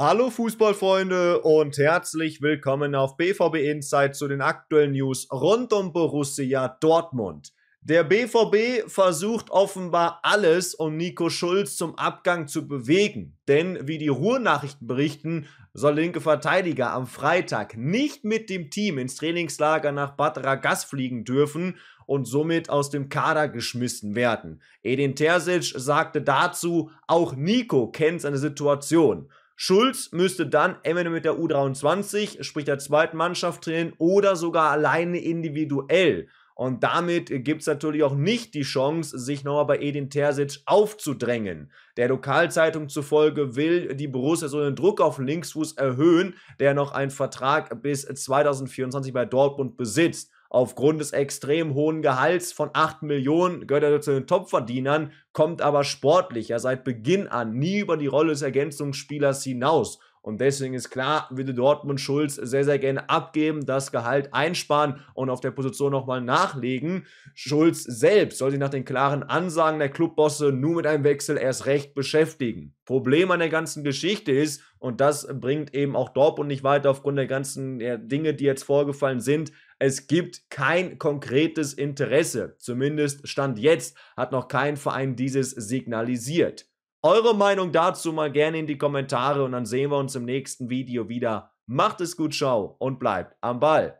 Hallo Fußballfreunde und herzlich willkommen auf BVB Insight zu den aktuellen News rund um Borussia Dortmund. Der BVB versucht offenbar alles, um Nico Schulz zum Abgang zu bewegen. Denn wie die Ruhrnachrichten berichten, soll linke Verteidiger am Freitag nicht mit dem Team ins Trainingslager nach Bad Ragaz fliegen dürfen und somit aus dem Kader geschmissen werden. Edin Terzic sagte dazu, auch Nico kennt seine Situation. Schulz müsste dann entweder mit der U23, sprich der zweiten Mannschaft trainieren oder sogar alleine individuell. Und damit gibt es natürlich auch nicht die Chance, sich nochmal bei Edin Terzic aufzudrängen. Der Lokalzeitung zufolge will die Borussia so den Druck auf Linksfuß erhöhen, der noch einen Vertrag bis 2024 bei Dortmund besitzt. Aufgrund des extrem hohen Gehalts von 8 Millionen gehört er zu den Topverdienern, kommt aber sportlich ja seit Beginn an nie über die Rolle des Ergänzungsspielers hinaus. Und deswegen ist klar, würde Dortmund Schulz sehr, sehr gerne abgeben, das Gehalt einsparen und auf der Position nochmal nachlegen. Schulz selbst soll sich nach den klaren Ansagen der Clubbosse nur mit einem Wechsel erst recht beschäftigen. Problem an der ganzen Geschichte ist, und das bringt eben auch Dortmund nicht weiter aufgrund der ganzen Dinge, die jetzt vorgefallen sind, es gibt kein konkretes Interesse. Zumindest Stand jetzt hat noch kein Verein dieses signalisiert. Eure Meinung dazu mal gerne in die Kommentare und dann sehen wir uns im nächsten Video wieder. Macht es gut, ciao und bleibt am Ball.